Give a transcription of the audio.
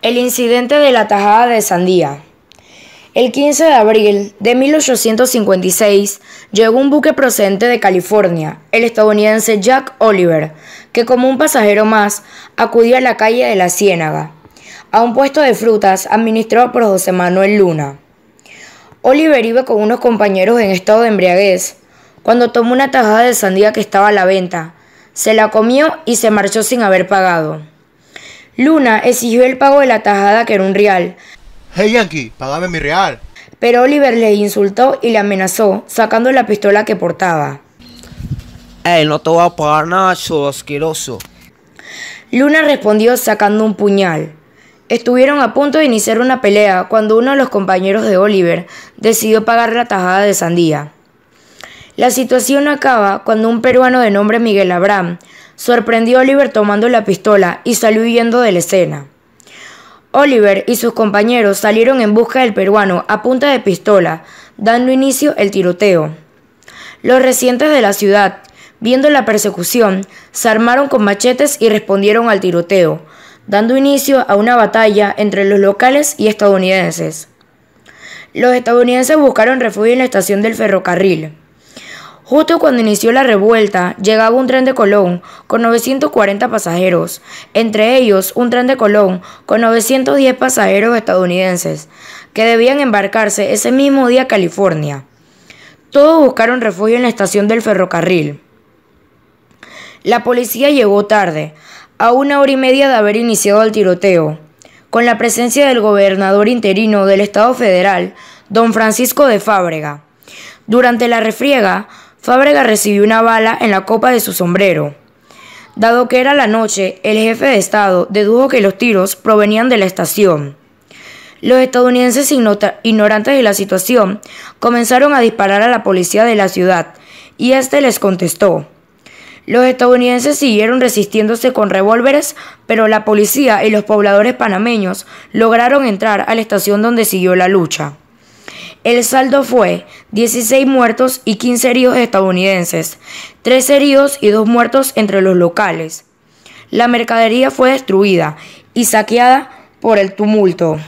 El incidente de la tajada de sandía. El 15 de abril de 1856 llegó un buque procedente de California, el estadounidense Jack Oliver, que como un pasajero más acudió a la calle de la Ciénaga, a un puesto de frutas administrado por José Manuel Luna. Oliver iba con unos compañeros en estado de embriaguez cuando tomó una tajada de sandía que estaba a la venta, se la comió y se marchó sin haber pagado. Luna exigió el pago de la tajada que era un real. Hey Yankee, ¡Pagame mi real. Pero Oliver le insultó y le amenazó, sacando la pistola que portaba. no te a pagar nada, asqueroso. Luna respondió sacando un puñal. Estuvieron a punto de iniciar una pelea cuando uno de los compañeros de Oliver decidió pagar la tajada de sandía. La situación acaba cuando un peruano de nombre Miguel Abraham sorprendió a Oliver tomando la pistola y salió huyendo de la escena. Oliver y sus compañeros salieron en busca del peruano a punta de pistola, dando inicio el tiroteo. Los residentes de la ciudad, viendo la persecución, se armaron con machetes y respondieron al tiroteo, dando inicio a una batalla entre los locales y estadounidenses. Los estadounidenses buscaron refugio en la estación del ferrocarril. Justo cuando inició la revuelta, llegaba un tren de Colón con 940 pasajeros, entre ellos un tren de Colón con 910 pasajeros estadounidenses, que debían embarcarse ese mismo día a California. Todos buscaron refugio en la estación del ferrocarril. La policía llegó tarde, a una hora y media de haber iniciado el tiroteo, con la presencia del gobernador interino del Estado federal, don Francisco de Fábrega. Durante la refriega, Fábrega recibió una bala en la copa de su sombrero. Dado que era la noche, el jefe de Estado dedujo que los tiros provenían de la estación. Los estadounidenses ignorantes de la situación comenzaron a disparar a la policía de la ciudad y éste les contestó. Los estadounidenses siguieron resistiéndose con revólveres, pero la policía y los pobladores panameños lograron entrar a la estación donde siguió la lucha. El saldo fue 16 muertos y 15 heridos estadounidenses, 3 heridos y 2 muertos entre los locales. La mercadería fue destruida y saqueada por el tumulto.